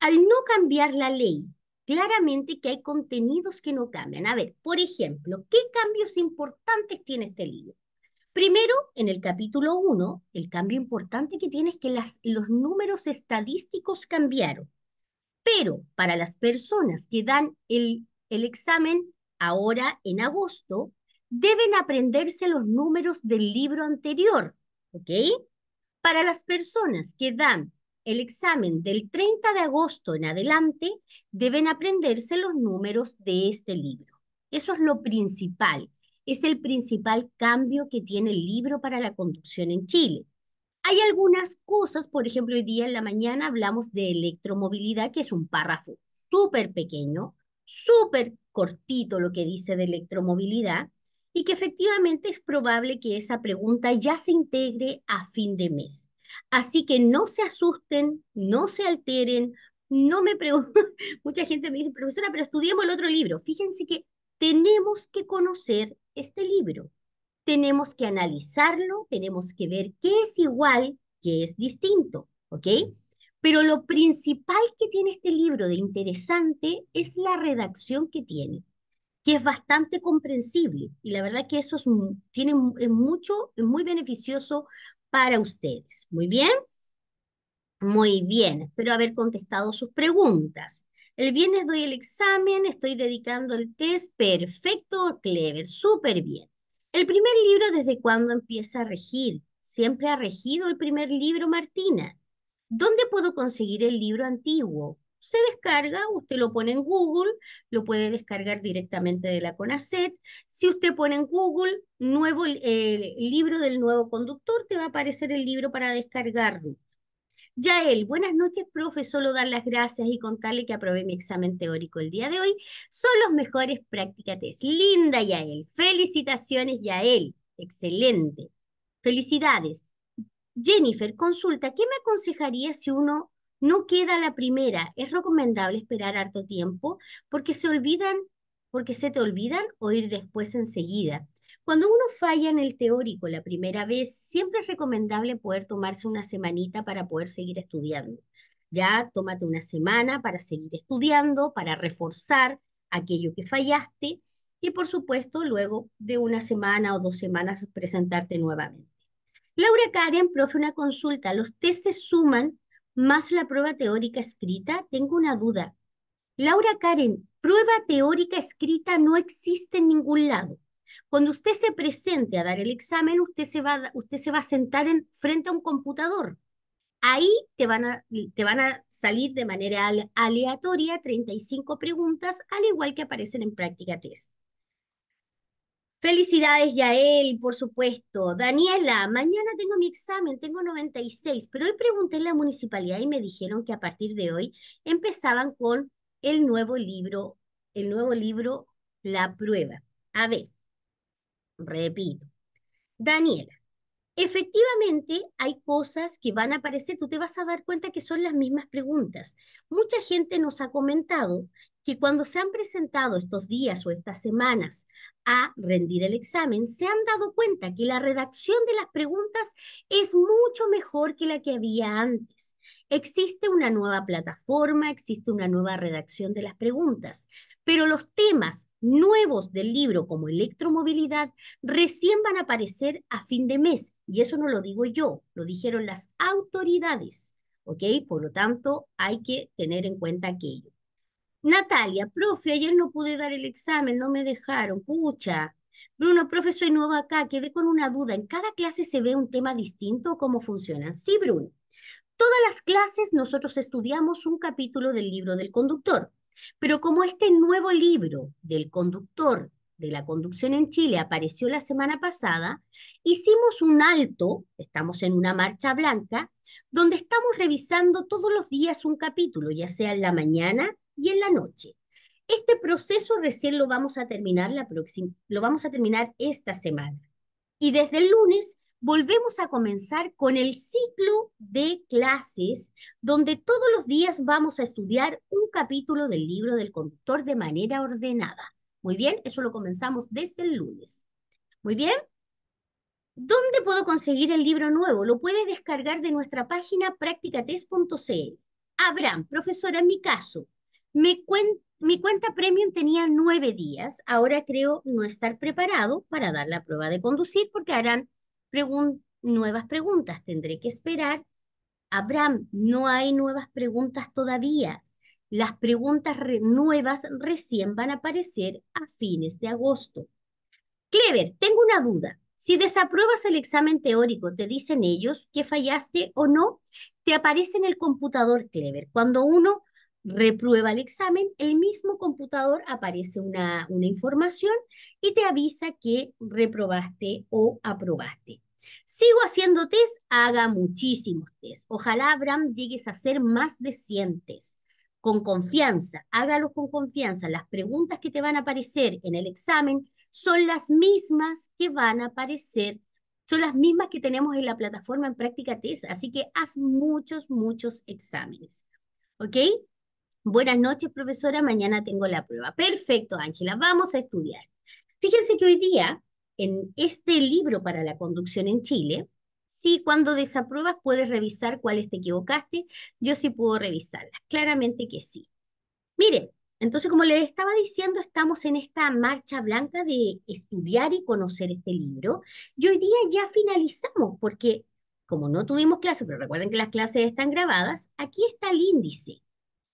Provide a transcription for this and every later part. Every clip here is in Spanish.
al no cambiar la ley, claramente que hay contenidos que no cambian. A ver, por ejemplo, ¿qué cambios importantes tiene este libro? Primero, en el capítulo 1, el cambio importante que tiene es que los números estadísticos cambiaron. Pero para las personas que dan el, el examen ahora en agosto, deben aprenderse los números del libro anterior, ¿ok? Para las personas que dan el examen del 30 de agosto en adelante, deben aprenderse los números de este libro. Eso es lo principal. Es el principal cambio que tiene el libro para la conducción en Chile. Hay algunas cosas, por ejemplo, hoy día en la mañana hablamos de electromovilidad, que es un párrafo súper pequeño, súper cortito lo que dice de electromovilidad, y que efectivamente es probable que esa pregunta ya se integre a fin de mes. Así que no se asusten, no se alteren, no me pregunten, mucha gente me dice, profesora, pero estudiemos el otro libro. Fíjense que tenemos que conocer este libro, tenemos que analizarlo, tenemos que ver qué es igual, qué es distinto, ¿ok? Pero lo principal que tiene este libro de interesante es la redacción que tiene, que es bastante comprensible. Y la verdad que eso es, tiene, mucho, muy beneficioso para ustedes. ¿Muy bien? Muy bien, espero haber contestado sus preguntas. El viernes doy el examen, estoy dedicando el test. Perfecto, Clever, súper bien. El primer libro, ¿desde cuándo empieza a regir? Siempre ha regido el primer libro, Martina. ¿Dónde puedo conseguir el libro antiguo? se descarga, usted lo pone en Google, lo puede descargar directamente de la CONACET. Si usted pone en Google nuevo, libro del nuevo conductor, te va a aparecer el libro para descargarlo. Yael, buenas noches, profe. Solo dar las gracias y contarle que aprobé mi examen teórico el día de hoy. Son los mejores prácticas Linda, Yael. Felicitaciones, Yael. Excelente. Felicidades. Jennifer, consulta, ¿qué me aconsejaría si uno no queda la primera. Es recomendable esperar harto tiempo porque se olvidan, porque se te olvidan o ir después enseguida. Cuando uno falla en el teórico la primera vez, siempre es recomendable poder tomarse una semanita para poder seguir estudiando. Ya tómate una semana para seguir estudiando, para reforzar aquello que fallaste y por supuesto luego de una semana o dos semanas presentarte nuevamente. Laura Karen, profe, una consulta. ¿Los test suman más la prueba teórica escrita? Tengo una duda. Laura Karen, prueba teórica escrita no existe en ningún lado. Cuando usted se presente a dar el examen, usted se va, usted se va a sentar en, frente a un computador. Ahí te van, a, te van a salir de manera aleatoria 35 preguntas, al igual que aparecen en práctica test. Felicidades, Yael, por supuesto. Daniela, mañana tengo mi examen, tengo 96, pero hoy pregunté en la municipalidad y me dijeron que a partir de hoy empezaban con el nuevo libro, el nuevo libro, la prueba. A ver, repito. Daniela, Efectivamente, hay cosas que van a aparecer, tú te vas a dar cuenta que son las mismas preguntas. Mucha gente nos ha comentado que cuando se han presentado estos días o estas semanas a rendir el examen, se han dado cuenta que la redacción de las preguntas es mucho mejor que la que había antes. Existe una nueva plataforma, existe una nueva redacción de las preguntas, pero los temas nuevos del libro como electromovilidad recién van a aparecer a fin de mes, y eso no lo digo yo, lo dijeron las autoridades, Por lo tanto, hay que tener en cuenta aquello. Natalia, profe, ayer no pude dar el examen, no me dejaron, pucha. Bruno, profe, soy nuevo acá, quedé con una duda. ¿En cada clase se ve un tema distinto o cómo funciona? Sí, Bruno. Todas las clases nosotros estudiamos un capítulo del libro del conductor, pero como este nuevo libro del conductor de la conducción en Chile apareció la semana pasada, hicimos un alto, estamos en una marcha blanca, donde estamos revisando todos los días un capítulo, ya sea en la mañana y en la noche. Este proceso recién lo vamos a terminar la próxima, lo vamos a terminar esta semana. Y desde el lunes volvemos a comenzar con el ciclo de clases, donde todos los días vamos a estudiar un capítulo del libro del conductor de manera ordenada. Muy bien, eso lo comenzamos desde el lunes. Muy bien. ¿Dónde puedo conseguir el libro nuevo? Lo puedes descargar de nuestra página practicatest.cl. Abraham, profesora, en mi caso, mi, cuenta premium tenía nueve días. Ahora creo no estar preparado para dar la prueba de conducir porque harán nuevas preguntas. Tendré que esperar. Abraham, no hay nuevas preguntas todavía. Las preguntas nuevas recién van a aparecer a fines de agosto. Clever, tengo una duda. Si desapruebas el examen teórico, te dicen ellos que fallaste o no, te aparece en el computador Clever. Cuando uno reprueba el examen, el mismo computador aparece una, información y te avisa que reprobaste o aprobaste. Sigo haciendo test, haga muchísimos test. Ojalá, Abraham, llegues a hacer más de 100 Con confianza, hágalos con confianza. Las preguntas que te van a aparecer en el examen son las mismas que van a aparecer, son las mismas que tenemos en la plataforma en práctica test. Así que haz muchos, muchos exámenes. ¿Ok? Buenas noches, profesora. Mañana tengo la prueba. Perfecto, Ángela. Vamos a estudiar. Fíjense que hoy día, en este libro para la conducción en Chile, si cuando desapruebas puedes revisar cuáles te equivocaste. Yo sí puedo revisarlas. Claramente que sí. Miren, entonces, como les estaba diciendo, estamos en esta marcha blanca de estudiar y conocer este libro. Y hoy día ya finalizamos, porque como no tuvimos clase, pero recuerden que las clases están grabadas, aquí está el índice.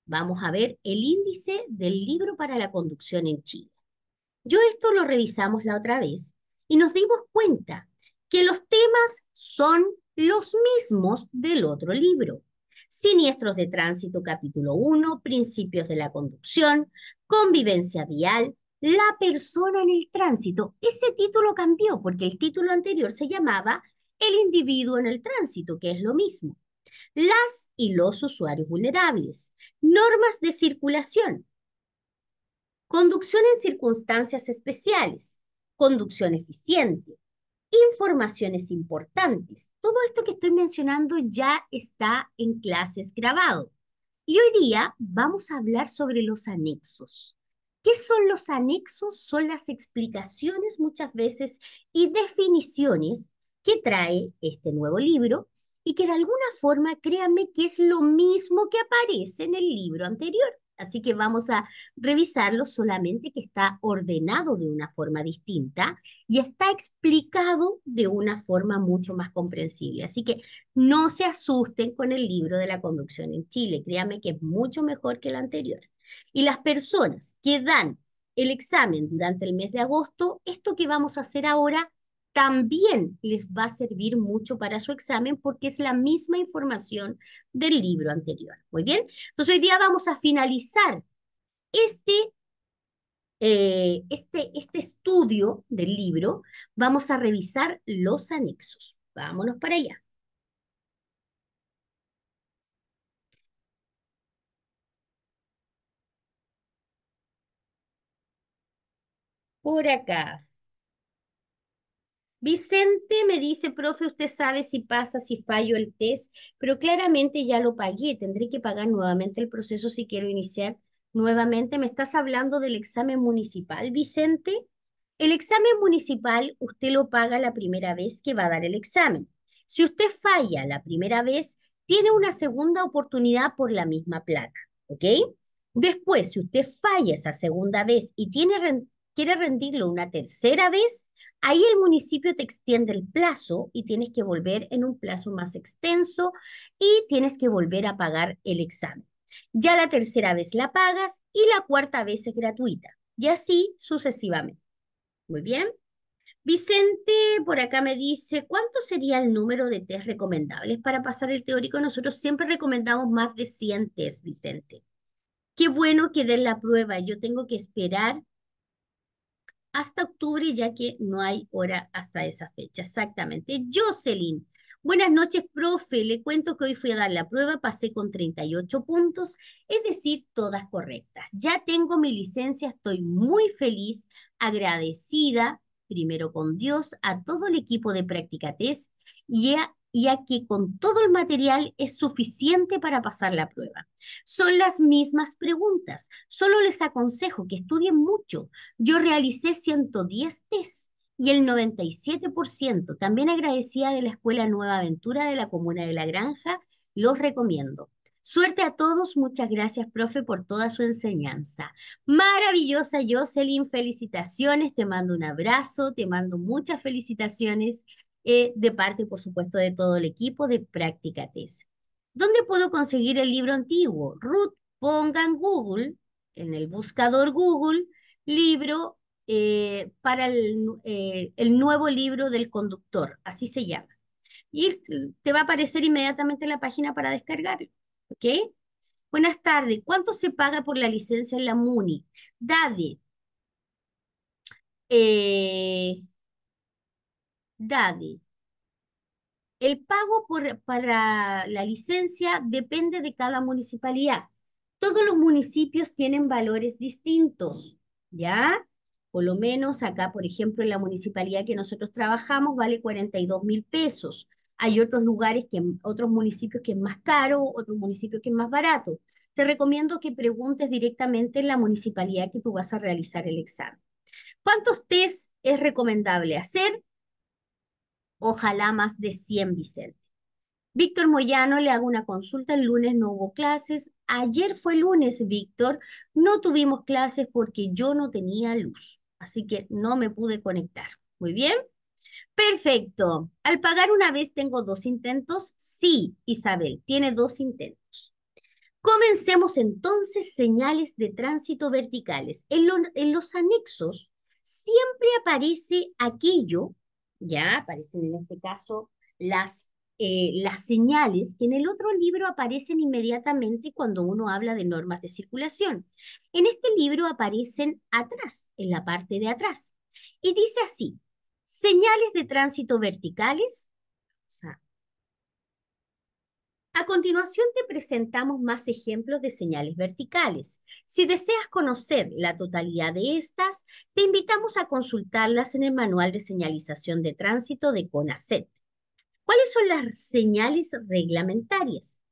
Vamos a ver el índice del libro para la conducción en Chile. Yo esto lo revisamos la otra vez y nos dimos cuenta que los temas son los mismos del otro libro. Siniestros de tránsito capítulo 1, principios de la conducción, convivencia vial, la persona en el tránsito. Ese título cambió porque el título anterior se llamaba El individuo en el tránsito, que es lo mismo las y los usuarios vulnerables. Normas de circulación. Conducción en circunstancias especiales. Conducción eficiente. Informaciones importantes. Todo esto que estoy mencionando ya está en clases grabado. Y hoy día vamos a hablar sobre los anexos. ¿Qué son los anexos? Son las explicaciones muchas veces y definiciones que trae este nuevo libro y que de alguna forma, créanme que es lo mismo que aparece en el libro anterior. Así que vamos a revisarlo solamente que está ordenado de una forma distinta y está explicado de una forma mucho más comprensible. Así que no se asusten con el libro de la conducción en Chile. Créanme que es mucho mejor que el anterior. Y las personas que dan el examen durante el mes de agosto, esto que vamos a hacer ahora también les va a servir mucho para su examen porque es la misma información del libro anterior. Muy bien, entonces hoy día vamos a finalizar este, eh, este, este estudio del libro. Vamos a revisar los anexos. Vámonos para allá. Por acá. Vicente me dice, profe, usted sabe si pasa, si fallo el test, pero claramente ya lo pagué, tendré que pagar nuevamente el proceso si quiero iniciar nuevamente. ¿Me estás hablando del examen municipal, Vicente? El examen municipal usted lo paga la primera vez que va a dar el examen. Si usted falla la primera vez, tiene una segunda oportunidad por la misma placa, ¿ok? Después, si usted falla esa segunda vez y tiene, quiere rendirlo una tercera vez, Ahí el municipio te extiende el plazo y tienes que volver en un plazo más extenso y tienes que volver a pagar el examen. Ya la tercera vez la pagas y la cuarta vez es gratuita y así sucesivamente. Muy bien. Vicente por acá me dice, ¿cuánto sería el número de test recomendables para pasar el teórico? Nosotros siempre recomendamos más de 100 test, Vicente. Qué bueno que den la prueba. Yo tengo que esperar hasta octubre, ya que no hay hora hasta esa fecha. Exactamente. Jocelyn, buenas noches, profe. Le cuento que hoy fui a dar la prueba, pasé con 38 puntos, es decir, todas correctas. Ya tengo mi licencia, estoy muy feliz, agradecida, primero con Dios, a todo el equipo de Practicates y a y con todo el material es suficiente para pasar la prueba. Son las mismas preguntas, solo les aconsejo que estudien mucho. Yo realicé 110 test y el 97%, también agradecida de la Escuela Nueva Aventura de la Comuna de La Granja, los recomiendo. Suerte a todos, muchas gracias, profe, por toda su enseñanza. Maravillosa, Jocelyn, felicitaciones, te mando un abrazo, te mando muchas felicitaciones. Eh, de parte, por supuesto, de todo el equipo de Práctica Test. ¿Dónde puedo conseguir el libro antiguo? Ruth, pongan Google, en el buscador Google, libro eh, para el, eh, el nuevo libro del conductor, así se llama. Y te va a aparecer inmediatamente la página para descargarlo. ¿Ok? Buenas tardes. ¿Cuánto se paga por la licencia en la MUNI? Daddy. Eh, Daddy. El pago para la licencia depende de cada municipalidad. Todos los municipios tienen valores distintos, ¿ya? Por lo menos acá, por ejemplo, en la municipalidad que nosotros trabajamos vale 42 mil pesos. Hay otros lugares, que, otros municipios que es más caro, otros municipios que es más barato. Te recomiendo que preguntes directamente en la municipalidad que tú vas a realizar el examen. ¿Cuántos test es recomendable hacer? Ojalá más de 100, Vicente. Víctor Moyano, le hago una consulta. El lunes no hubo clases. Ayer fue lunes, Víctor. No tuvimos clases porque yo no tenía luz. Así que no me pude conectar. Muy bien. Perfecto. Al pagar una vez tengo dos intentos. Sí, Isabel, tiene dos intentos. Comencemos entonces señales de tránsito verticales. En, los anexos siempre aparece aquello ya aparecen en este caso las, eh, las señales que en el otro libro aparecen inmediatamente cuando uno habla de normas de circulación. En este libro aparecen atrás, en la parte de atrás. Y dice así, señales de tránsito verticales, o sea, a continuación te presentamos más ejemplos de señales verticales. Si deseas conocer la totalidad de estas, te invitamos a consultarlas en el Manual de Señalización de Tránsito de CONACET. ¿Cuáles son las señales reglamentarias?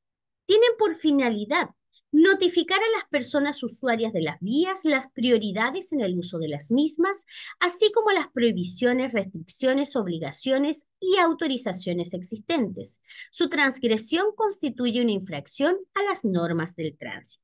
Tienen por finalidad notificar a las personas usuarias de las vías las prioridades en el uso de las mismas, así como las prohibiciones, restricciones, obligaciones y autorizaciones existentes. Su transgresión constituye una infracción a las normas del tránsito.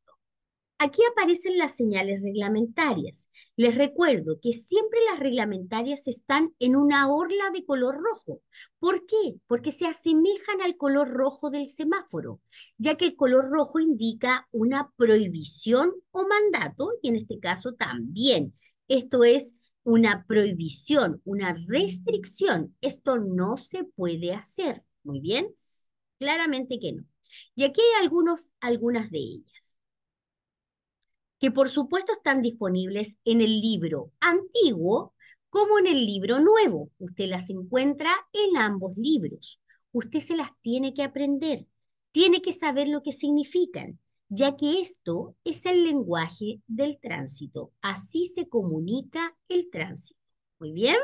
Aquí aparecen las señales reglamentarias. Les recuerdo que siempre las reglamentarias están en una orla de color rojo. ¿Por qué? Porque se asemejan al color rojo del semáforo, ya que el color rojo indica una prohibición o mandato, y en este caso también. Esto es una prohibición, una restricción. Esto no se puede hacer. Muy bien, claramente que no. Y aquí hay algunas de ellas que por supuesto están disponibles en el libro antiguo como en el libro nuevo. Usted las encuentra en ambos libros. Usted se las tiene que aprender, tiene que saber lo que significan, ya que esto es el lenguaje del tránsito. Así se comunica el tránsito. Muy bien.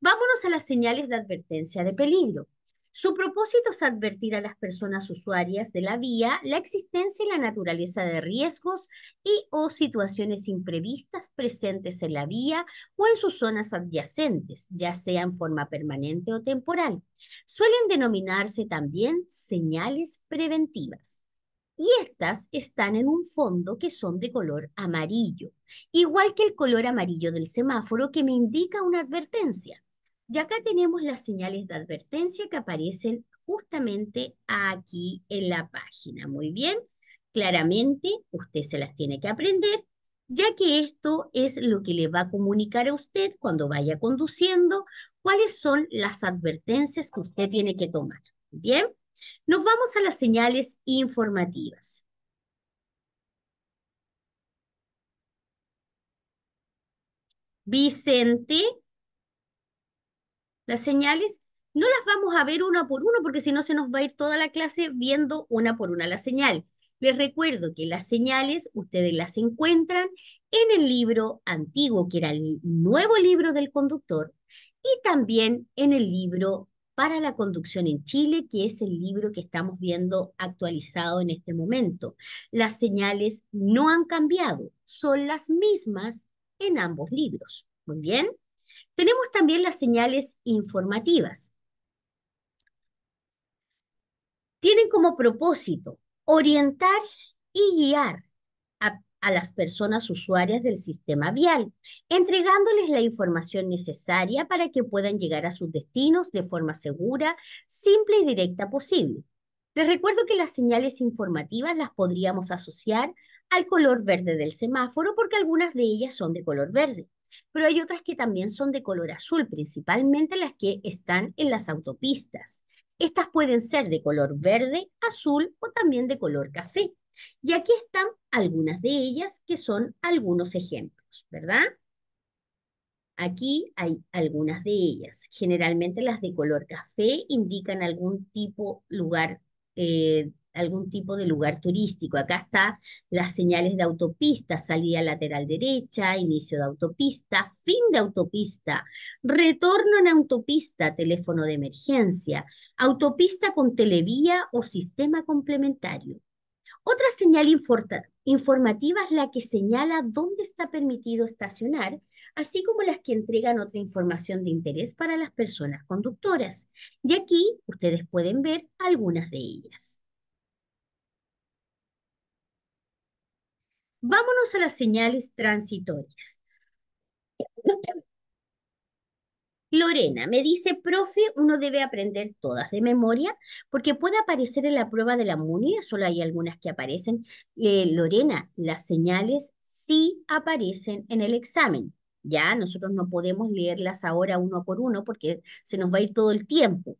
Vámonos a las señales de advertencia de peligro. Su propósito es advertir a las personas usuarias de la vía la existencia y la naturaleza de riesgos y o situaciones imprevistas presentes en la vía o en sus zonas adyacentes, ya sea en forma permanente o temporal. Suelen denominarse también señales preventivas. Y estas están en un fondo que son de color amarillo, igual que el color amarillo del semáforo que me indica una advertencia. Y acá tenemos las señales de advertencia que aparecen justamente aquí en la página. Muy bien, claramente usted se las tiene que aprender, ya que esto es lo que le va a comunicar a usted cuando vaya conduciendo, cuáles son las advertencias que usted tiene que tomar. Bien, nos vamos a las señales informativas. Vicente las señales no las vamos a ver una por una porque si no se nos va a ir toda la clase viendo una por una la señal. Les recuerdo que las señales ustedes las encuentran en el libro antiguo, que era el nuevo libro del conductor, y también en el libro para la conducción en Chile, que es el libro que estamos viendo actualizado en este momento. Las señales no han cambiado, son las mismas en ambos libros. Muy bien. Tenemos también las señales informativas. Tienen como propósito orientar y guiar a, las personas usuarias del sistema vial, entregándoles la información necesaria para que puedan llegar a sus destinos de forma segura, simple y directa posible. Les recuerdo que las señales informativas las podríamos asociar al color verde del semáforo porque algunas de ellas son de color verde pero hay otras que también son de color azul, principalmente las que están en las autopistas. Estas pueden ser de color verde, azul o también de color café. Y aquí están algunas de ellas que son algunos ejemplos, ¿verdad? Aquí hay algunas de ellas. Generalmente las de color café indican algún tipo, lugar eh, algún tipo de lugar turístico. Acá está las señales de autopista, salida lateral derecha, inicio de autopista, fin de autopista, retorno en autopista, teléfono de emergencia, autopista con televía o sistema complementario. Otra señal informativa es la que señala dónde está permitido estacionar, así como las que entregan otra información de interés para las personas conductoras. Y aquí ustedes pueden ver algunas de ellas. Vámonos a las señales transitorias. Lorena me dice, profe, uno debe aprender todas de memoria porque puede aparecer en la prueba de la MUNI, solo hay algunas que aparecen. Eh, Lorena, las señales sí aparecen en el examen. Ya, nosotros no podemos leerlas ahora uno por uno porque se nos va a ir todo el tiempo.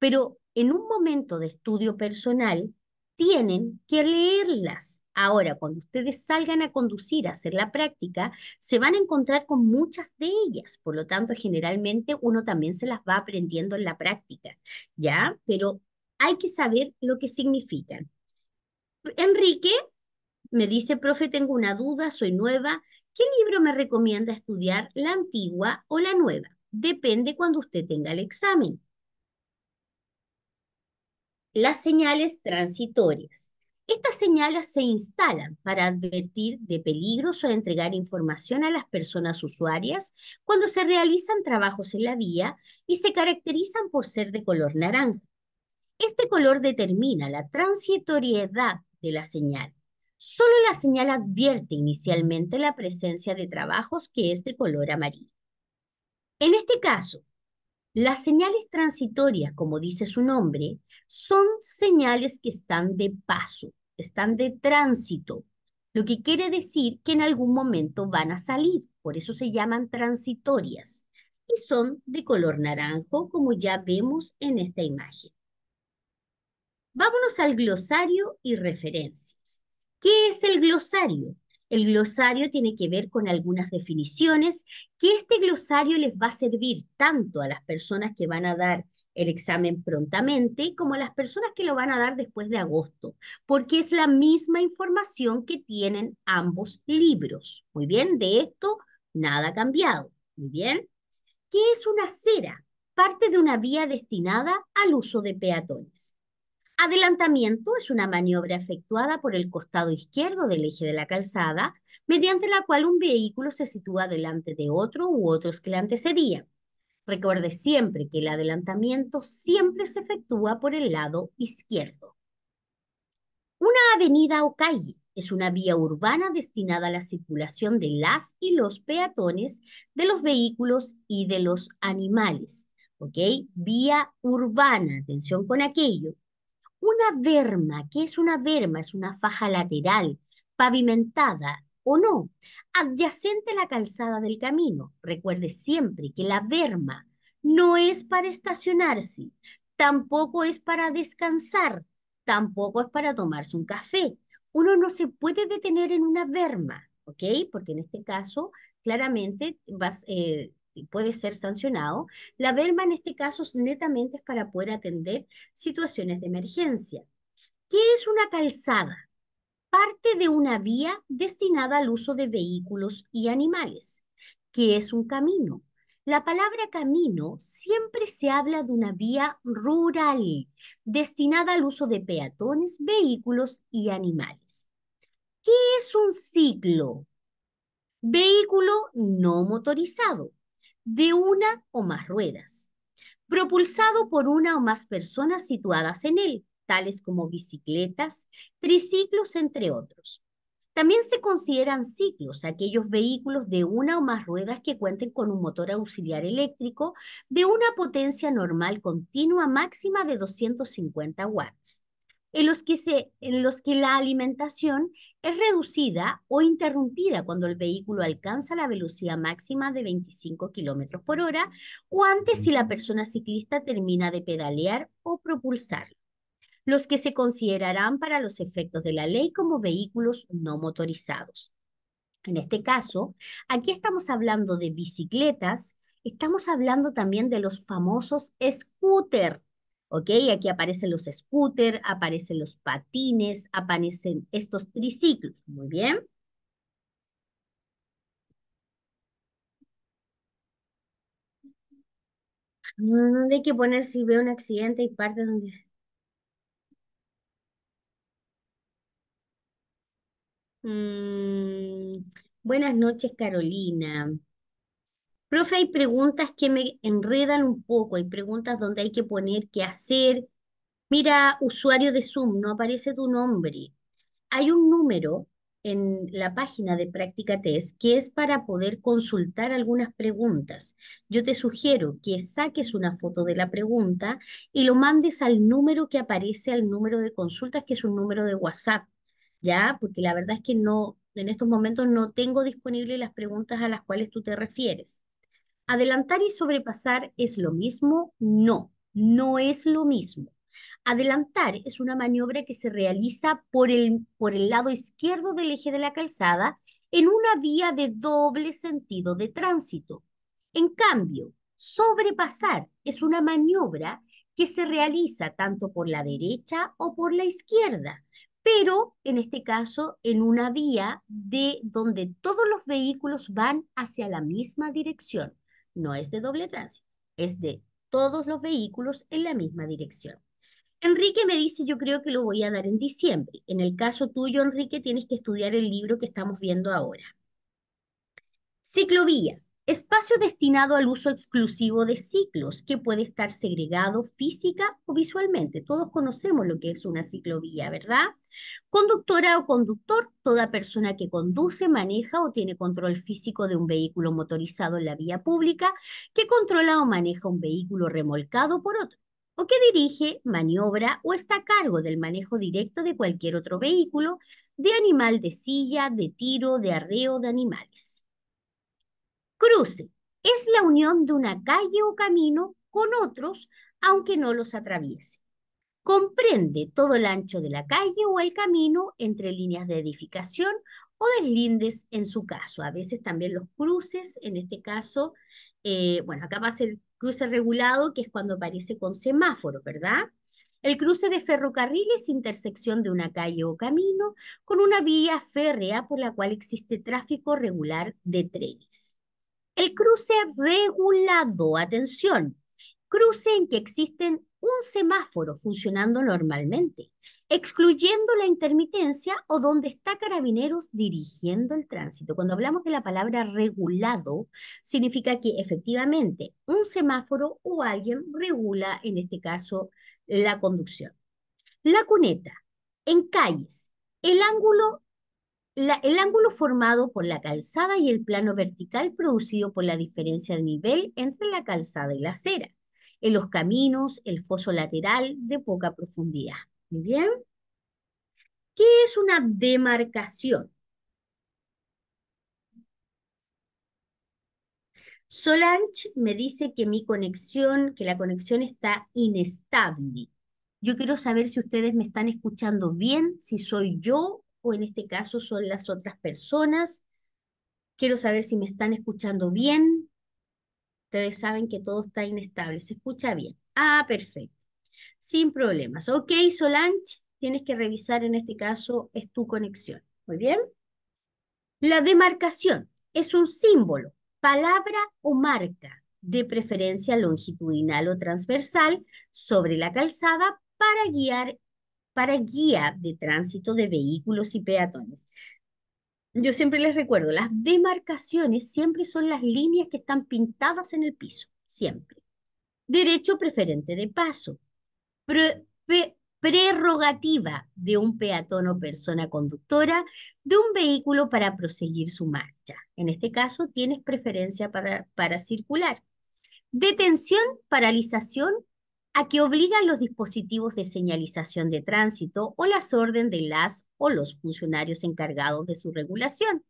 Pero en un momento de estudio personal, tienen que leerlas. Ahora, cuando ustedes salgan a conducir, a hacer la práctica, se van a encontrar con muchas de ellas. Por lo tanto, generalmente uno también se las va aprendiendo en la práctica, ¿ya? Pero hay que saber lo que significan. Enrique me dice, profe, tengo una duda, soy nueva. ¿Qué libro me recomienda estudiar, la antigua o la nueva? Depende cuando usted tenga el examen. Las señales transitorias. Estas señales se instalan para advertir de peligros o entregar información a las personas usuarias cuando se realizan trabajos en la vía y se caracterizan por ser de color naranja. Este color determina la transitoriedad de la señal. Solo la señal advierte inicialmente la presencia de trabajos que es de color amarillo. En este caso, las señales transitorias, como dice su nombre, son señales que están de paso, están de tránsito, lo que quiere decir que en algún momento van a salir, por eso se llaman transitorias y son de color naranjo como ya vemos en esta imagen. Vámonos al glosario y referencias. ¿Qué es el glosario? El glosario tiene que ver con algunas definiciones que este glosario les va a servir tanto a las personas que van a dar el examen prontamente, como las personas que lo van a dar después de agosto, porque es la misma información que tienen ambos libros. Muy bien, de esto nada ha cambiado. Muy bien. ¿Qué es una acera? Parte de una vía destinada al uso de peatones. Adelantamiento es una maniobra efectuada por el costado izquierdo del eje de la calzada, mediante la cual un vehículo se sitúa delante de otro u otros que le antecedían. Recuerde siempre que el adelantamiento siempre se efectúa por el lado izquierdo. Una avenida o calle es una vía urbana destinada a la circulación de las y los peatones, de los vehículos y de los animales. ¿Ok? Vía urbana, atención con aquello. Una verma, ¿qué es una verma? Es una faja lateral pavimentada o no, adyacente a la calzada del camino. Recuerde siempre que la verma no es para estacionarse, tampoco es para descansar, tampoco es para tomarse un café. Uno no se puede detener en una verma, ¿ok? Porque en este caso, claramente, eh, puede ser sancionado. La verma, en este caso netamente es para poder atender situaciones de emergencia. ¿Qué es una calzada? parte de una vía destinada al uso de vehículos y animales, ¿Qué es un camino. La palabra camino siempre se habla de una vía rural destinada al uso de peatones, vehículos y animales. ¿Qué es un ciclo? Vehículo no motorizado, de una o más ruedas, propulsado por una o más personas situadas en él, tales como bicicletas, triciclos, entre otros. También se consideran ciclos aquellos vehículos de una o más ruedas que cuenten con un motor auxiliar eléctrico de una potencia normal continua máxima de 250 watts, en los que, se, en los que la alimentación es reducida o interrumpida cuando el vehículo alcanza la velocidad máxima de 25 km por hora o antes si la persona ciclista termina de pedalear o propulsarlo los que se considerarán para los efectos de la ley como vehículos no motorizados. En este caso, aquí estamos hablando de bicicletas, estamos hablando también de los famosos scooter, ¿ok? Aquí aparecen los scooters, aparecen los patines, aparecen estos triciclos, muy bien. ¿Dónde mm, hay que poner si veo un accidente y parte donde... Mm, buenas noches, Carolina. Profe, hay preguntas que me enredan un poco, hay preguntas donde hay que poner qué hacer. Mira, usuario de Zoom, no aparece tu nombre. Hay un número en la página de Práctica Test que es para poder consultar algunas preguntas. Yo te sugiero que saques una foto de la pregunta y lo mandes al número que aparece al número de consultas, que es un número de WhatsApp. ¿ya? Porque la verdad es que no, en estos momentos no tengo disponibles las preguntas a las cuales tú te refieres. ¿Adelantar y sobrepasar es lo mismo? No, no es lo mismo. Adelantar es una maniobra que se realiza por el, por el lado izquierdo del eje de la calzada en una vía de doble sentido de tránsito. En cambio, sobrepasar es una maniobra que se realiza tanto por la derecha o por la izquierda pero en este caso en una vía de donde todos los vehículos van hacia la misma dirección. No es de doble tránsito, es de todos los vehículos en la misma dirección. Enrique me dice, yo creo que lo voy a dar en diciembre. En el caso tuyo, Enrique, tienes que estudiar el libro que estamos viendo ahora. Ciclovía. Espacio destinado al uso exclusivo de ciclos, que puede estar segregado física o visualmente. Todos conocemos lo que es una ciclovía, ¿verdad? Conductora o conductor, toda persona que conduce, maneja o tiene control físico de un vehículo motorizado en la vía pública, que controla o maneja un vehículo remolcado por otro o que dirige, maniobra o está a cargo del manejo directo de cualquier otro vehículo, de animal de silla, de tiro, de arreo de animales. Cruce es la unión de una calle o camino con otros, aunque no los atraviese. Comprende todo el ancho de la calle o el camino entre líneas de edificación o deslindes en su caso. A veces también los cruces, en este caso, eh, bueno, acá pasa el cruce regulado, que es cuando aparece con semáforo, ¿verdad? El cruce de ferrocarriles, intersección de una calle o camino con una vía férrea por la cual existe tráfico regular de trenes. El cruce regulado, atención, cruce en que existen un semáforo funcionando normalmente, excluyendo la intermitencia o donde está carabineros dirigiendo el tránsito. Cuando hablamos de la palabra regulado, significa que efectivamente un semáforo o alguien regula, en este caso, la conducción. La cuneta, en calles, el ángulo el ángulo formado por la calzada y el plano vertical producido por la diferencia de nivel entre la calzada y la acera. En los caminos, el foso lateral de poca profundidad. bien? ¿Qué es una demarcación? Solange me dice que mi conexión, que la conexión está inestable. Yo quiero saber si ustedes me están escuchando bien, si soy yo o en este caso son las otras personas. Quiero saber si me están escuchando bien. Ustedes saben que todo está inestable. ¿Se escucha bien? Ah, perfecto. Sin problemas. Ok, Solange, tienes que revisar en este caso es tu conexión. Muy bien. La demarcación es un símbolo, palabra o marca, de preferencia longitudinal o transversal, sobre la calzada para guiar para guía de tránsito de vehículos y peatones. Yo siempre les recuerdo, las demarcaciones siempre son las líneas que están pintadas en el piso, siempre. Derecho preferente de paso, prerrogativa de un peatón o persona conductora de un vehículo para proseguir su marcha. En este caso, tienes preferencia para, para circular. Detención, paralización a que obligan los dispositivos de señalización de tránsito o las órdenes de las o los funcionarios encargados de su regulación,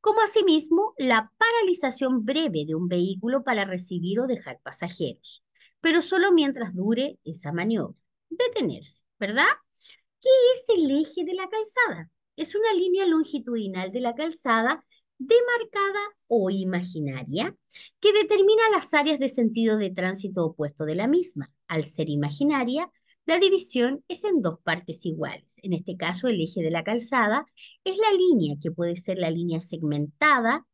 como asimismo la paralización breve de un vehículo para recibir o dejar pasajeros, pero solo mientras dure esa maniobra. Detenerse, ¿verdad? ¿Qué es el eje de la calzada? Es una línea longitudinal de la calzada demarcada o imaginaria que determina las áreas de sentido de tránsito opuesto de la misma. Al ser imaginaria, la división es en dos partes iguales. En este caso, el eje de la calzada es la línea, que puede ser la línea segmentada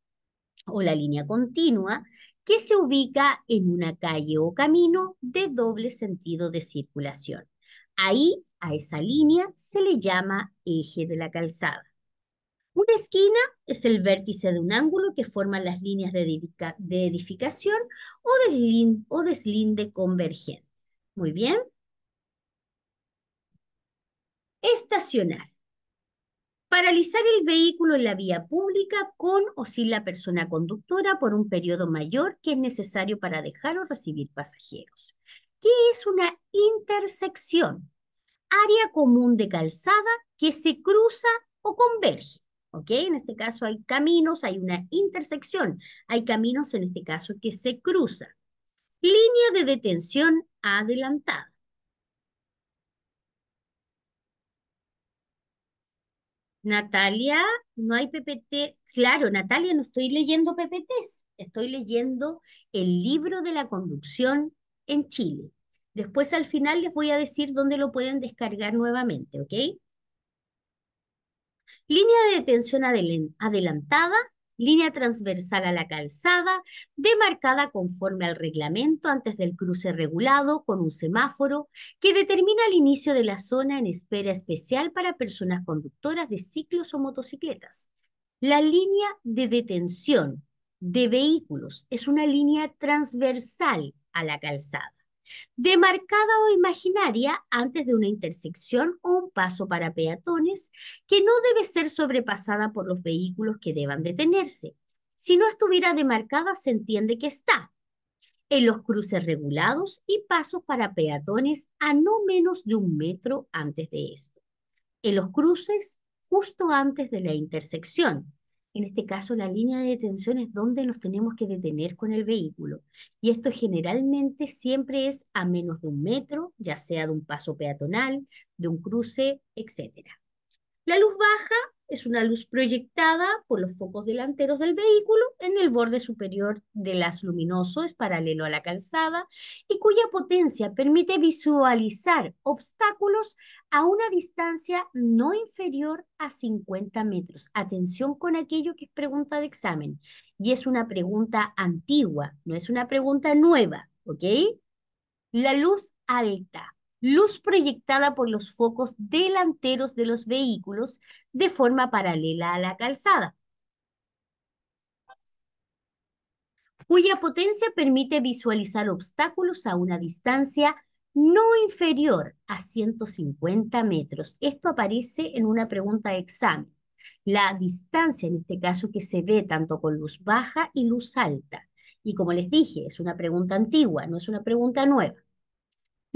o la línea continua, que se ubica en una calle o camino de doble sentido de circulación. Ahí, a esa línea, se le llama eje de la calzada. Una esquina es el vértice de un ángulo que forman las líneas de, edificación o, o deslinde convergente. Muy bien. Estacionar. Paralizar el vehículo en la vía pública con o sin la persona conductora por un periodo mayor que es necesario para dejar o recibir pasajeros. ¿Qué es una intersección? Área común de calzada que se cruza o converge. ¿ok? En este caso hay caminos, hay una intersección, hay caminos en este caso que se cruzan. Línea de detención adelantada. Natalia, no hay PPT. Claro, Natalia, no estoy leyendo PPTs, estoy leyendo el libro de la conducción en Chile. Después al final les voy a decir dónde lo pueden descargar nuevamente, ¿ok? línea de detención adelantada, línea transversal a la calzada, demarcada conforme al reglamento antes del cruce regulado con un semáforo que determina el inicio de la zona en espera especial para personas conductoras de ciclos o motocicletas. La línea de detención de vehículos es una línea transversal a la calzada demarcada o imaginaria antes de una intersección o un paso para peatones que no debe ser sobrepasada por los vehículos que deban detenerse. Si no estuviera demarcada, se entiende que está en los cruces regulados y pasos para peatones a no menos de un metro antes de esto. En los cruces justo antes de la intersección, en este caso, la línea de detención es donde nos tenemos que detener con el vehículo. Y esto generalmente siempre es a menos de un metro, ya sea de un paso peatonal, de un cruce, etc. La luz baja es una luz proyectada por los focos delanteros del vehículo en el borde superior de las luminoso, paralelo a la calzada, y cuya potencia permite visualizar obstáculos a una distancia no inferior a 50 metros. Atención con aquello que es pregunta de examen, y es una pregunta antigua, no es una pregunta nueva, ¿ok? La luz alta luz proyectada por los focos delanteros de los vehículos de forma paralela a la calzada, cuya potencia permite visualizar obstáculos a una distancia no inferior a 150 metros. Esto aparece en una pregunta de examen. La distancia, en este caso, que se ve tanto con luz baja y luz alta. Y como les dije, es una pregunta antigua, no es una pregunta nueva.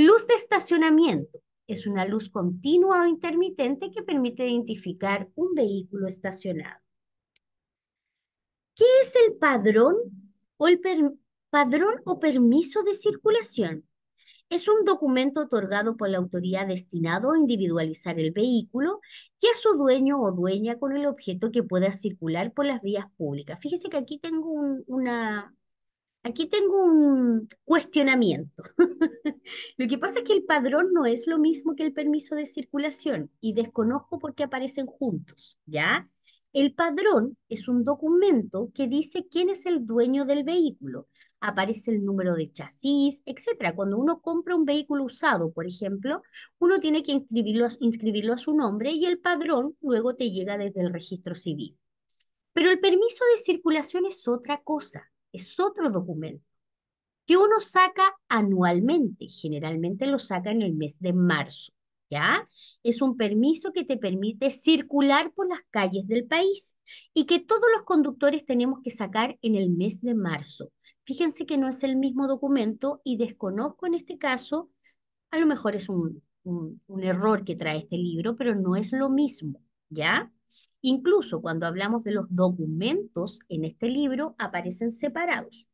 Luz de estacionamiento es una luz continua o intermitente que permite identificar un vehículo estacionado. ¿Qué es el padrón o el padrón o permiso de circulación? Es un documento otorgado por la autoridad destinado a individualizar el vehículo y a su dueño o dueña con el objeto que pueda circular por las vías públicas. Fíjese que aquí tengo una, aquí tengo un cuestionamiento. lo que pasa es que el padrón no es lo mismo que el permiso de circulación y desconozco por qué aparecen juntos, ¿ya? El padrón es un documento que dice quién es el dueño del vehículo. Aparece el número de chasis, etc. Cuando uno compra un vehículo usado, por ejemplo, uno tiene que inscribirlo, inscribirlo a su nombre y el padrón luego te llega desde el registro civil. Pero el permiso de circulación es otra cosa es otro documento que uno saca anualmente, generalmente lo saca en el mes de marzo, ¿ya? Es un permiso que te permite circular por las calles del país y que todos los conductores tenemos que sacar en el mes de marzo. Fíjense que no es el mismo documento y desconozco en este caso, a lo mejor es un, un error que trae este libro, pero no es lo mismo, ¿ya? Incluso cuando hablamos de los documentos en este libro, aparecen separados.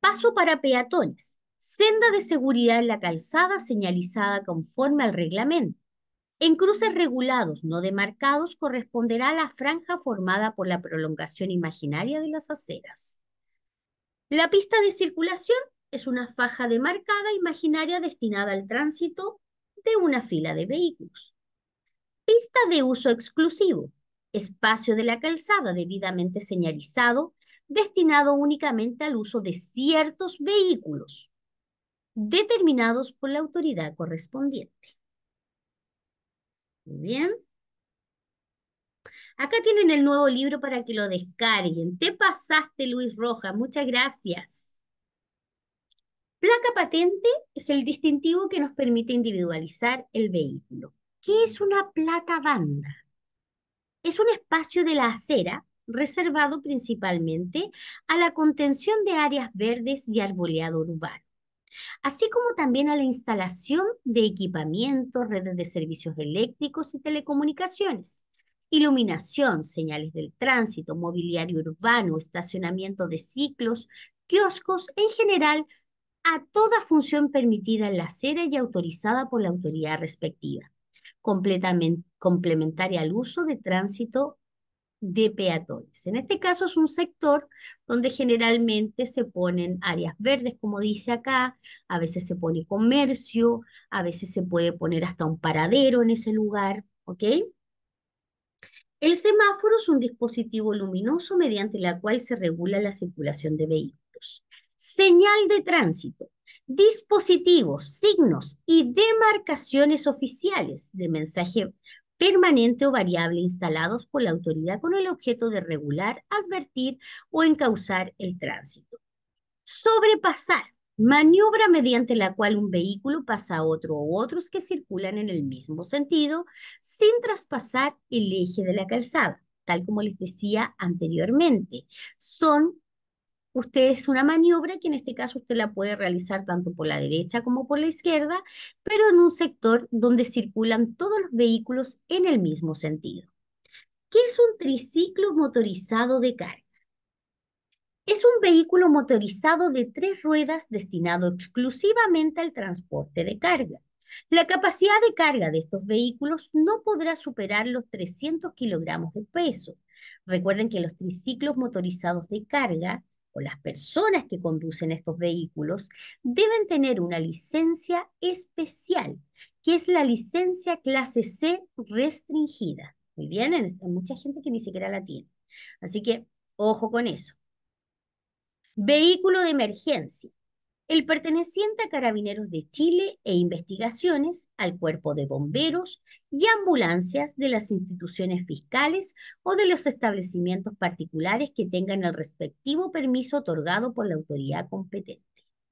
Paso para peatones. Senda de seguridad en la calzada señalizada conforme al reglamento. En cruces regulados no demarcados corresponderá a la franja formada por la prolongación imaginaria de las aceras. La pista de circulación es una faja demarcada imaginaria destinada al tránsito de una fila de vehículos. Lista de uso exclusivo, espacio de la calzada debidamente señalizado, destinado únicamente al uso de ciertos vehículos, determinados por la autoridad correspondiente. Muy bien. Acá tienen el nuevo libro para que lo descarguen. Te pasaste, Luis Roja. Muchas gracias. Placa patente es el distintivo que nos permite individualizar el vehículo. ¿Qué es una plata banda? Es un espacio de la acera reservado principalmente a la contención de áreas verdes y arboleado urbano, así como también a la instalación de equipamiento, redes de servicios eléctricos y telecomunicaciones, iluminación, señales del tránsito, mobiliario urbano, estacionamiento de ciclos, kioscos, en general, a toda función permitida en la acera y autorizada por la autoridad respectiva complementaria al uso de tránsito de peatones. En este caso es un sector donde generalmente se ponen áreas verdes, como dice acá, a veces se pone comercio, a veces se puede poner hasta un paradero en ese lugar, ¿ok? El semáforo es un dispositivo luminoso mediante la cual se regula la circulación de vehículos. Señal de tránsito dispositivos, signos y demarcaciones oficiales de mensaje permanente o variable instalados por la autoridad con el objeto de regular, advertir o encauzar el tránsito. Sobrepasar, maniobra mediante la cual un vehículo pasa a otro o otros que circulan en el mismo sentido sin traspasar el eje de la calzada, tal como les decía anteriormente. Son usted es una maniobra que en este caso usted la puede realizar tanto por la derecha como por la izquierda, pero en un sector donde circulan todos los vehículos en el mismo sentido. ¿Qué es un triciclo motorizado de carga? Es un vehículo motorizado de tres ruedas destinado exclusivamente al transporte de carga. La capacidad de carga de estos vehículos no podrá superar los 300 kilogramos de peso. Recuerden que los triciclos motorizados de carga o las personas que conducen estos vehículos deben tener una licencia especial, que es la licencia clase C restringida. Muy bien, hay mucha gente que ni siquiera la tiene. Así que ojo con eso. Vehículo de emergencia el perteneciente a Carabineros de Chile e investigaciones al cuerpo de bomberos y ambulancias de las instituciones fiscales o de los establecimientos particulares que tengan el respectivo permiso otorgado por la autoridad competente.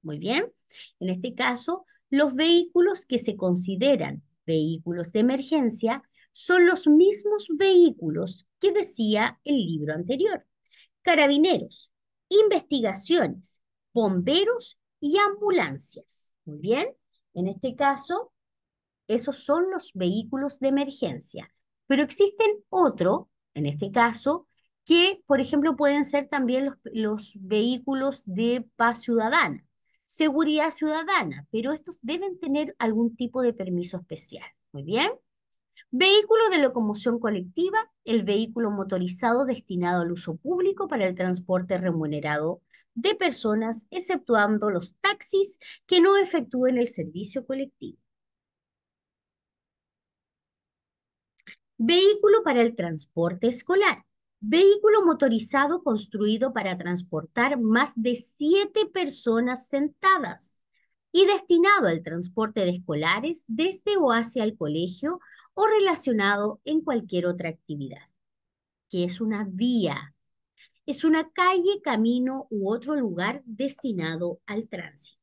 Muy bien, en este caso, los vehículos que se consideran vehículos de emergencia son los mismos vehículos que decía el libro anterior. Carabineros, investigaciones, bomberos y ambulancias. Muy bien, en este caso, esos son los vehículos de emergencia. Pero existen otro, en este caso, que, por ejemplo, pueden ser también los, los vehículos de paz ciudadana, seguridad ciudadana, pero estos deben tener algún tipo de permiso especial. Muy bien. Vehículo de locomoción colectiva, el vehículo motorizado destinado al uso público para el transporte remunerado de personas, exceptuando los taxis que no efectúen el servicio colectivo. Vehículo para el transporte escolar. Vehículo motorizado construido para transportar más de siete personas sentadas y destinado al transporte de escolares desde o hacia el colegio o relacionado en cualquier otra actividad, que es una vía es una calle, camino u otro lugar destinado al tránsito.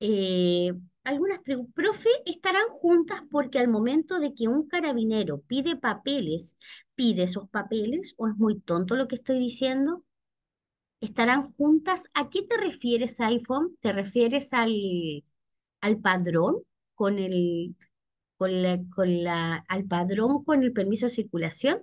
Eh, algunas preguntas. Profe, estarán juntas porque al momento de que un carabinero pide papeles, pide esos papeles, o es muy tonto lo que estoy diciendo. Estarán juntas. ¿A qué te refieres, iPhone? ¿Te refieres al, al padrón con el con la, con la, al padrón con el permiso de circulación.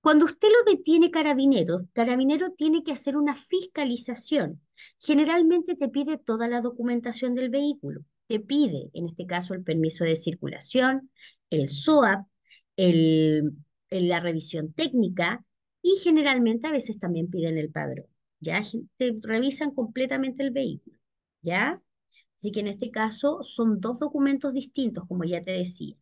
Cuando usted lo detiene carabineros, carabinero tiene que hacer una fiscalización. Generalmente te pide toda la documentación del vehículo. Te pide, en este caso, el permiso de circulación, el SOAP, el, la revisión técnica y generalmente a veces también piden el padrón. Ya te revisan completamente el vehículo. ¿Ya? Así que en este caso son dos documentos distintos, como ya te decía.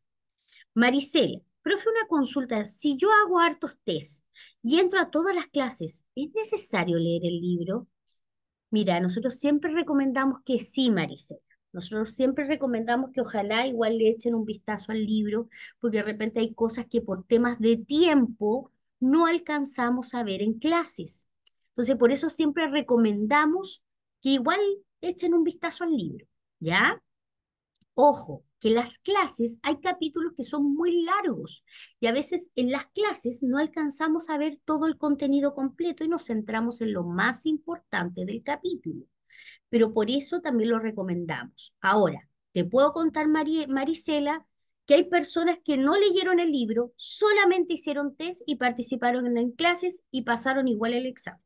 Maricela, profe, una consulta. Si yo hago hartos test y entro a todas las clases, ¿es necesario leer el libro? Mira, nosotros siempre recomendamos que sí, Maricela. Nosotros siempre recomendamos que ojalá igual le echen un vistazo al libro, porque de repente hay cosas que por temas de tiempo no alcanzamos a ver en clases. Entonces, por eso siempre recomendamos que igual echen un vistazo al libro, ¿ya? Ojo, que las clases, hay capítulos que son muy largos y a veces en las clases no alcanzamos a ver todo el contenido completo y nos centramos en lo más importante del capítulo. Pero por eso también lo recomendamos. Ahora, te puedo contar, Maricela, Marisela, que hay personas que no leyeron el libro, solamente hicieron test y participaron en clases y pasaron igual el examen.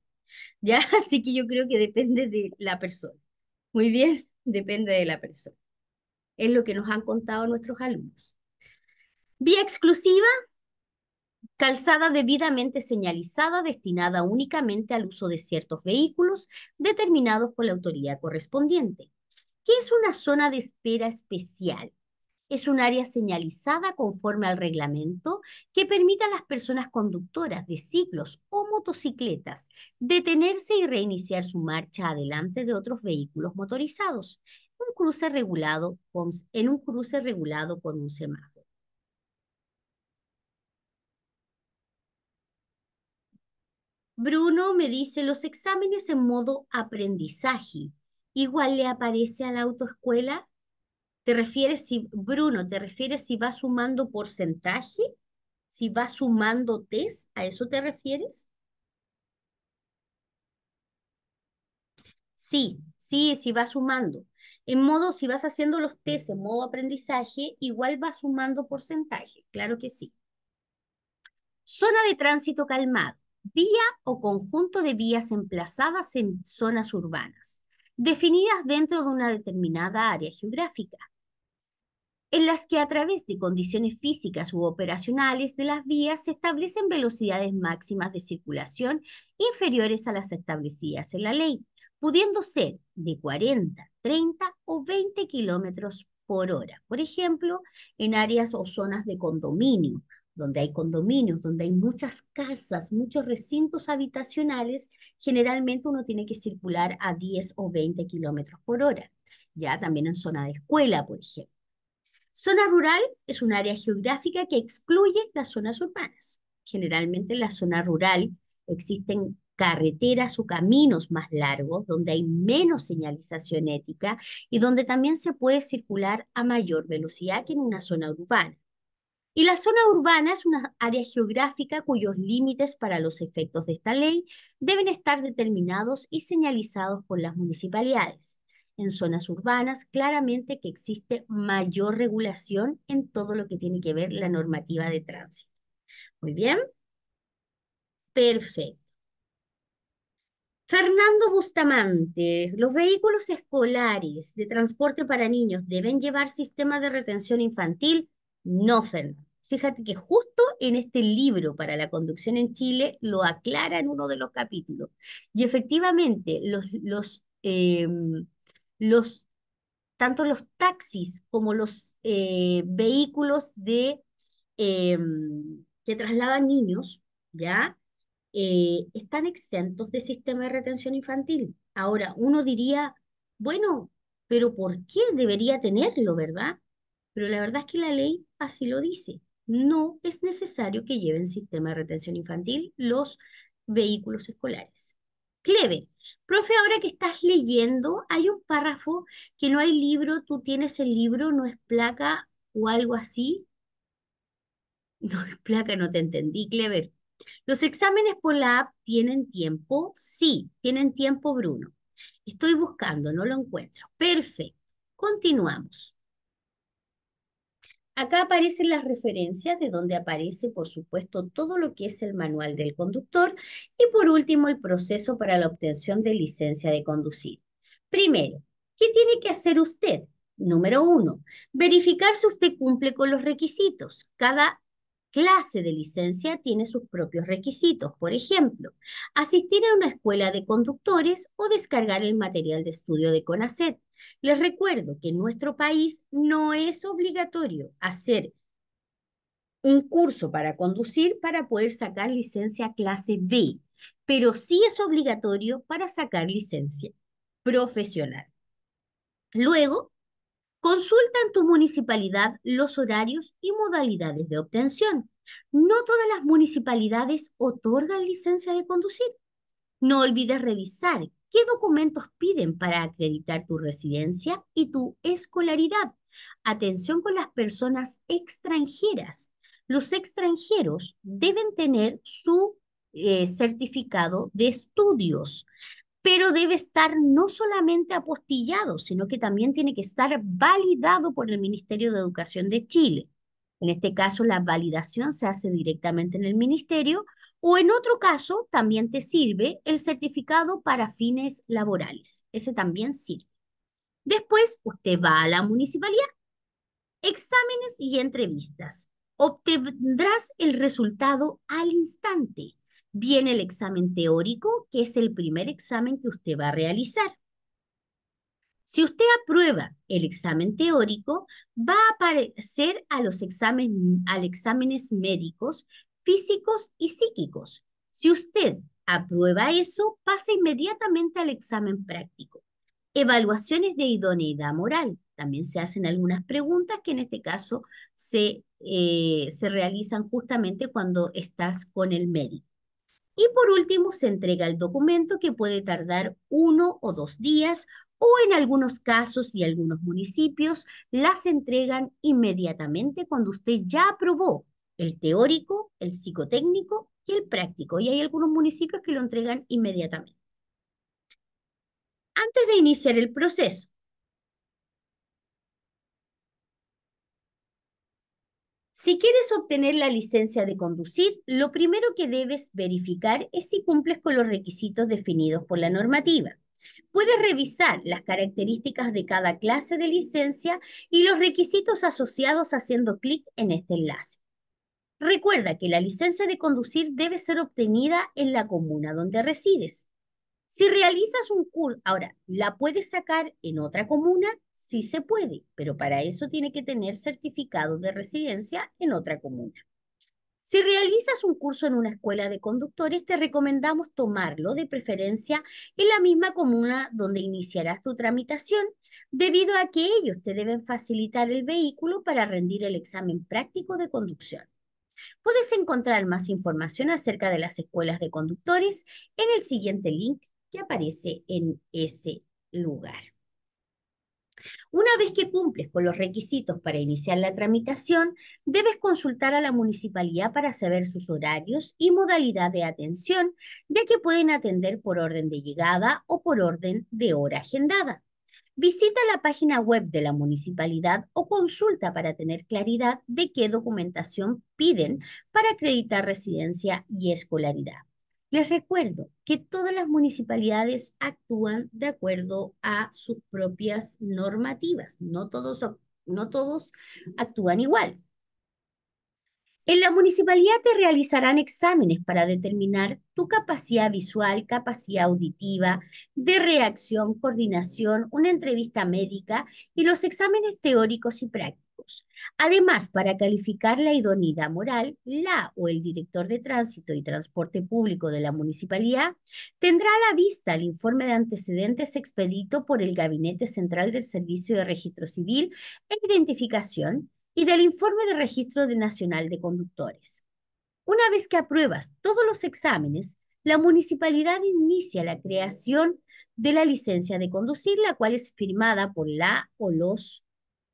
¿Ya? Así que yo creo que depende de la persona. Muy bien, depende de la persona. Es lo que nos han contado nuestros alumnos. Vía exclusiva, calzada debidamente señalizada destinada únicamente al uso de ciertos vehículos determinados por la autoridad correspondiente. ¿Qué es una zona de espera especial? es un área señalizada conforme al reglamento que permite a las personas conductoras de ciclos o motocicletas detenerse y reiniciar su marcha adelante de otros vehículos motorizados un cruce regulado en un cruce regulado con un semáforo. Bruno me dice los exámenes en modo aprendizaje. Igual le aparece a la autoescuela ¿Te refieres si, Bruno, te refieres si va sumando porcentaje? ¿Si va sumando test? ¿A eso te refieres? Sí, sí, si va sumando. En modo, si vas haciendo los test en modo aprendizaje, igual va sumando porcentaje, claro que sí. Zona de tránsito calmado, vía o conjunto de vías emplazadas en zonas urbanas, definidas dentro de una determinada área geográfica, en las que a través de condiciones físicas u operacionales de las vías se establecen velocidades máximas de circulación inferiores a las establecidas en la ley, pudiendo ser de 40, 30 o 20 kilómetros por hora. Por ejemplo, en áreas o zonas de condominio, donde hay condominios, donde hay muchas casas, muchos recintos habitacionales, generalmente uno tiene que circular a 10 o 20 kilómetros por hora. Ya también en zona de escuela, por ejemplo. Zona rural es un área geográfica que excluye las zonas urbanas. Generalmente en la zona rural existen carreteras o caminos más largos, donde hay menos señalización ética y donde también se puede circular a mayor velocidad que en una zona urbana. Y la zona urbana es una área geográfica cuyos límites para los efectos de esta ley deben estar determinados y señalizados por las municipalidades en zonas urbanas, claramente que existe mayor regulación en todo lo que tiene que ver la normativa de tránsito. Muy bien. Perfecto. Fernando Bustamante, los vehículos escolares de transporte para niños deben llevar sistema de retención infantil. No, Fernando. Fíjate que justo en este libro para la conducción en Chile lo aclara en uno de los capítulos. Y efectivamente, los, los em, los, tanto los taxis como los eh, vehículos de, em, que trasladan niños, ¿ya? Eh, están exentos de sistema de retención infantil. Ahora, uno diría, bueno, pero ¿por qué debería tenerlo, verdad? Pero la verdad es que la ley así lo dice. No es necesario que lleven sistema de retención infantil los vehículos escolares clever. Profe, ahora que estás leyendo, hay un párrafo que no hay libro, tú tienes el libro, no es placa o algo así. No es placa, no te entendí, clever. ¿Los exámenes por la app tienen tiempo? Sí, tienen tiempo, Bruno. Estoy buscando, no lo encuentro. Perfecto. Continuamos. Acá aparecen las referencias de donde aparece, por supuesto, todo lo que es el manual del conductor y por último el proceso para la obtención de licencia de conducir. Primero, ¿qué tiene que hacer usted? Número uno, verificar si usted cumple con los requisitos. Cada clase de licencia tiene sus propios requisitos, por ejemplo, asistir a una escuela de conductores o descargar el material de estudio de CONACET. Les recuerdo que en nuestro país no es obligatorio hacer un curso para conducir para poder sacar licencia clase B, pero sí es obligatorio para sacar licencia profesional. Luego, Consulta en tu municipalidad los horarios y modalidades de obtención. No todas las municipalidades otorgan licencia de conducir. No olvides revisar qué documentos piden para acreditar tu residencia y tu escolaridad. Atención con las personas extranjeras. Los extranjeros deben tener su eh, certificado de estudios pero debe estar no solamente apostillado, sino que también tiene que estar validado por el Ministerio de Educación de Chile. En este caso, la validación se hace directamente en el ministerio o en otro caso, también te sirve el certificado para fines laborales. Ese también sirve. Después, usted va a la municipalidad. Exámenes y entrevistas. Obtendrás el resultado al instante. Viene el examen teórico, que es el primer examen que usted va a realizar. Si usted aprueba el examen teórico, va a aparecer a los al exámenes médicos, físicos y psíquicos. Si usted aprueba eso, pasa inmediatamente al examen práctico. Evaluaciones de idoneidad moral. También se hacen algunas preguntas que en este caso se, eh, se realizan justamente cuando estás con el médico. Y por último, se entrega el documento que puede tardar uno o dos días o en algunos casos y algunos municipios las entregan inmediatamente cuando usted ya aprobó el teórico, el psicotécnico y el práctico. Y hay algunos municipios que lo entregan inmediatamente. Antes de iniciar el proceso, Si quieres obtener la licencia de conducir, lo primero que debes verificar es si cumples con los requisitos definidos por la normativa. Puedes revisar las características de cada clase de licencia y los requisitos asociados haciendo clic en este enlace. Recuerda que la licencia de conducir debe ser obtenida en la comuna donde resides. Si realizas un curso, ahora, la puedes sacar en otra comuna Sí se puede, pero para eso tiene que tener certificado de residencia en otra comuna. Si realizas un curso en una escuela de conductores, te recomendamos tomarlo de preferencia en la misma comuna donde iniciarás tu tramitación, debido a que ellos te deben facilitar el vehículo para rendir el examen práctico de conducción. Puedes encontrar más información acerca de las escuelas de conductores en el siguiente link que aparece en ese lugar. Una vez que cumples con los requisitos para iniciar la tramitación, debes consultar a la municipalidad para saber sus horarios y modalidad de atención, ya que pueden atender por orden de llegada o por orden de hora agendada. Visita la página web de la municipalidad o consulta para tener claridad de qué documentación piden para acreditar residencia y escolaridad. Les recuerdo que todas las municipalidades actúan de acuerdo a sus propias normativas, no todos, no todos actúan igual. En la municipalidad te realizarán exámenes para determinar tu capacidad visual, capacidad auditiva, de reacción, coordinación, una entrevista médica y los exámenes teóricos y prácticos. Además, para calificar la idoneidad moral, la o el director de tránsito y transporte público de la municipalidad tendrá a la vista el informe de antecedentes expedito por el Gabinete Central del Servicio de Registro Civil e Identificación y del informe de Registro Nacional de Conductores. Una vez que apruebas todos los exámenes, la municipalidad inicia la creación de la licencia de conducir, la cual es firmada por la o los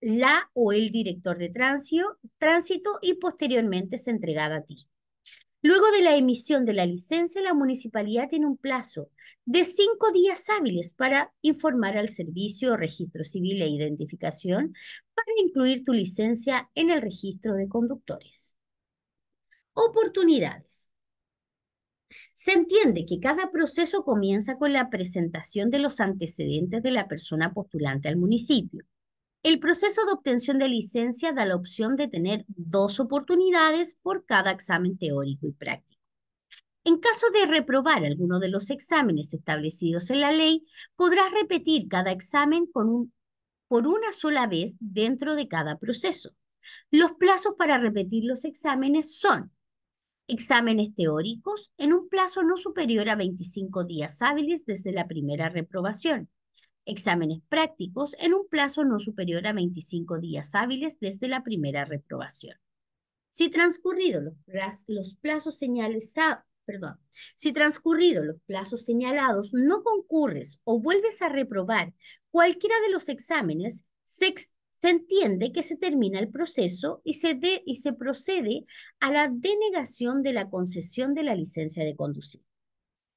la o el director de tránsito y posteriormente se entregada a ti. Luego de la emisión de la licencia, la municipalidad tiene un plazo de cinco días hábiles para informar al servicio registro civil e identificación para incluir tu licencia en el registro de conductores. Oportunidades. Se entiende que cada proceso comienza con la presentación de los antecedentes de la persona postulante al municipio el proceso de obtención de licencia da la opción de tener dos oportunidades por cada examen teórico y práctico. En caso de reprobar alguno de los exámenes establecidos en la ley, podrás repetir cada examen por una sola vez dentro de cada proceso. Los plazos para repetir los exámenes son exámenes teóricos en un plazo no superior a 25 días hábiles desde la primera reprobación exámenes prácticos en un plazo no superior a 25 días hábiles desde la primera reprobación. Si transcurrido los, plazos si los plazos señalados no concurres o vuelves a reprobar cualquiera de los exámenes, se, entiende que se termina el proceso y se, y se procede a la denegación de la concesión de la licencia de conducir.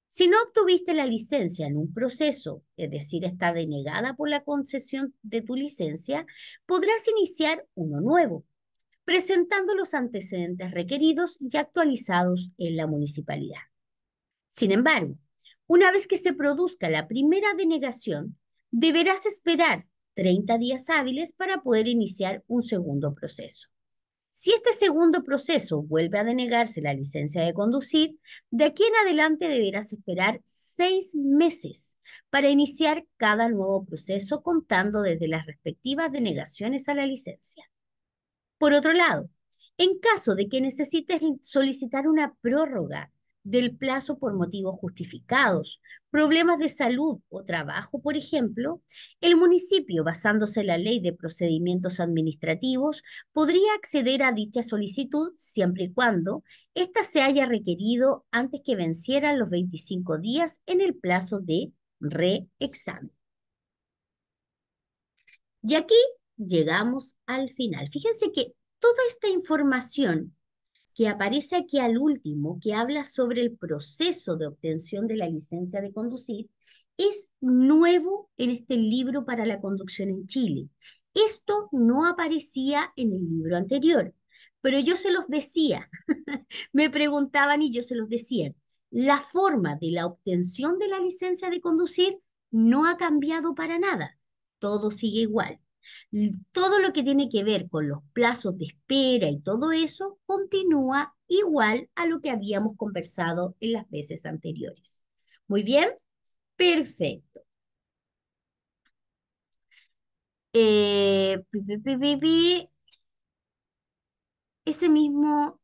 Si no obtuviste la licencia en un proceso, es decir, está denegada por la concesión de tu licencia, podrás iniciar uno nuevo, presentando los antecedentes requeridos y actualizados en la municipalidad. Sin embargo, una vez que se produzca la primera denegación, deberás esperar 30 días hábiles para poder iniciar un segundo proceso. Si este segundo proceso vuelve a denegarse la licencia de conducir, de aquí en adelante deberás esperar seis meses para iniciar cada nuevo proceso contando desde las respectivas denegaciones a la licencia. Por otro lado, en caso de que necesites solicitar una prórroga del plazo por motivos justificados, problemas de salud o trabajo, por ejemplo, el municipio, basándose en la ley de procedimientos administrativos, podría acceder a dicha solicitud siempre y cuando ésta se haya requerido antes que vencieran los 25 días en el plazo de reexamen. Y aquí llegamos al final. Fíjense que toda esta información que aparece aquí al último, que habla sobre el proceso de obtención de la licencia de conducir, es nuevo en este libro para la conducción en Chile. Esto no aparecía en el libro anterior, pero yo se los decía, me preguntaban y yo se los decía. La forma de la obtención de la licencia de conducir no ha cambiado para nada, todo sigue igual todo lo que tiene que ver con los plazos de espera y todo eso continúa igual a lo que habíamos conversado en las veces anteriores. Muy bien, perfecto. Eh, ese mismo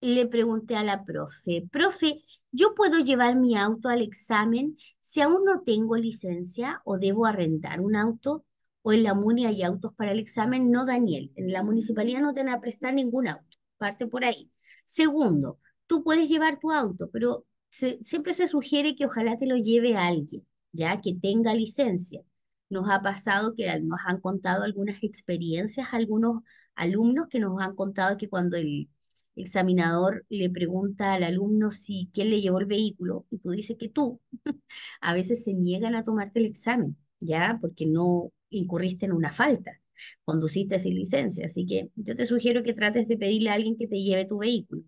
le pregunté a la profe, profe, ¿yo puedo llevar mi auto al examen si aún no tengo licencia o debo arrendar un auto? o en la MUNI hay autos para el examen, no Daniel, en la municipalidad no te van a prestar ningún auto, parte por ahí. Segundo, tú puedes llevar tu auto, pero siempre se sugiere que ojalá te lo lleve alguien, ya que tenga licencia. Nos ha pasado que nos han contado algunas experiencias, algunos alumnos que nos han contado que cuando el examinador le pregunta al alumno si quién le llevó el vehículo y tú dices que tú, a veces se niegan a tomarte el examen, ya, porque no, incurriste en una falta, conduciste sin licencia. Así que yo te sugiero que trates de pedirle a alguien que te lleve tu vehículo.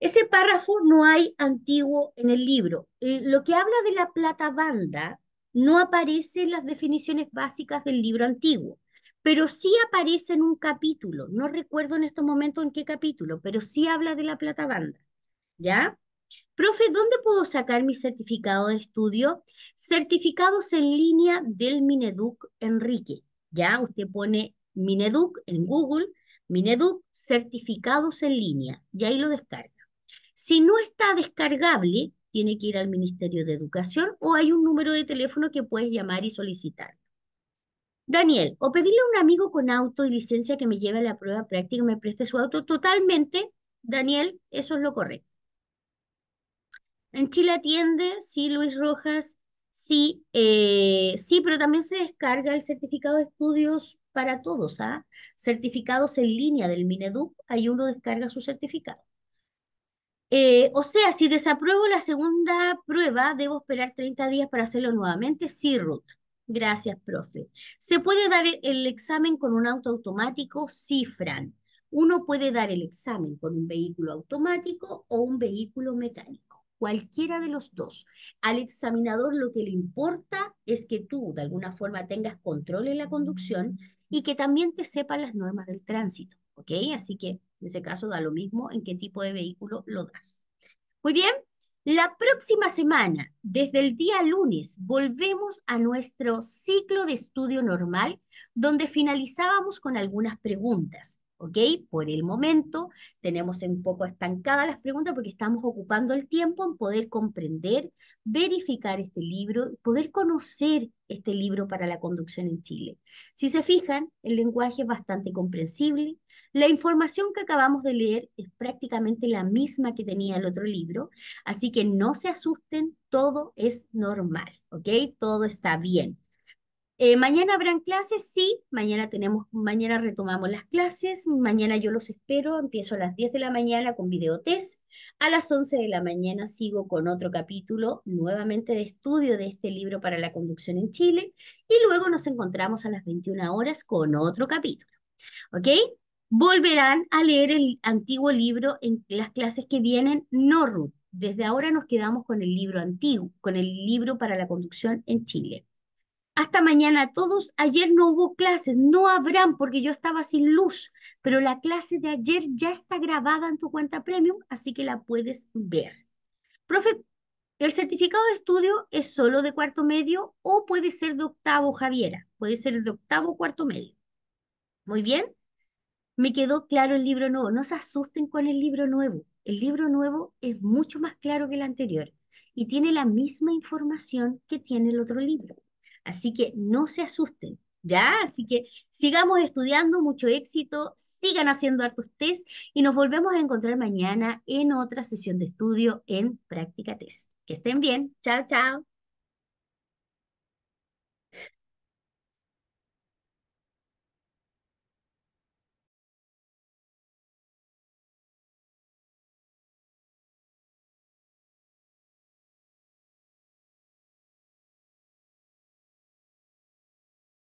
Ese párrafo no hay antiguo en el libro. Eh, lo que habla de la plata banda no aparece en las definiciones básicas del libro antiguo, pero sí aparece en un capítulo. No recuerdo en estos momentos en qué capítulo, pero sí habla de la plata banda. ¿Ya? Profe, ¿dónde puedo sacar mi certificado de estudio? Certificados en línea del Mineduc Enrique. Ya, usted pone Mineduc en Google, Mineduc, certificados en línea, y ahí lo descarga. Si no está descargable, tiene que ir al Ministerio de Educación o hay un número de teléfono que puedes llamar y solicitar. Daniel, o pedirle a un amigo con auto y licencia que me lleve a la prueba práctica y me preste su auto totalmente. Daniel, eso es lo correcto. En Chile atiende, sí, Luis Rojas, sí, eh, sí, pero también se descarga el certificado de estudios para todos, ¿ah? Certificados en línea del Mineduc, ahí uno descarga su certificado. Eh, o sea, si desapruebo la segunda prueba, debo esperar 30 días para hacerlo nuevamente. Sí, Ruth. Gracias, profe. ¿Se puede dar el examen con un auto automático? Sí, Fran. Uno puede dar el examen con un vehículo automático o un vehículo mecánico cualquiera de los dos. Al examinador lo que le importa es que tú de alguna forma tengas control en la conducción y que también te sepan las normas del tránsito, ¿ok? Así que en ese caso da lo mismo en qué tipo de vehículo lo das. Muy bien, la próxima semana, desde el día lunes, volvemos a nuestro ciclo de estudio normal, donde finalizábamos con algunas preguntas. ¿ok? Por el momento tenemos un poco estancadas las preguntas porque estamos ocupando el tiempo en poder comprender, verificar este libro, poder conocer este libro para la conducción en Chile. Si se fijan, el lenguaje es bastante comprensible. La información que acabamos de leer es prácticamente la misma que tenía el otro libro, así que no se asusten, todo es normal, ¿ok? Todo está bien. Eh, mañana habrán clases, sí, mañana tenemos, mañana retomamos las clases, mañana yo los espero, empiezo a las 10 de la mañana con videotest, a las 11 de la mañana sigo con otro capítulo nuevamente de estudio de este libro para la conducción en Chile y luego nos encontramos a las 21 horas con otro capítulo. ¿Ok? Volverán a leer el antiguo libro en las clases que vienen, no Ruth. Desde ahora nos quedamos con el libro antiguo, con el libro para la conducción en Chile. Hasta mañana a todos. Ayer no hubo clases, no habrán porque yo estaba sin luz, pero la clase de ayer ya está grabada en tu cuenta premium, así que la puedes ver. Profe, el certificado de estudio es solo de cuarto medio o puede ser de octavo, Javiera. Puede ser de octavo o cuarto medio. Muy bien. Me quedó claro el libro nuevo. No se asusten con el libro nuevo. El libro nuevo es mucho más claro que el anterior y tiene la misma información que tiene el otro libro. Así que no se asusten, ¿ya? Así que sigamos estudiando, mucho éxito, sigan haciendo hartos test y nos volvemos a encontrar mañana en otra sesión de estudio en Práctica Test. Que estén bien, chao, chao.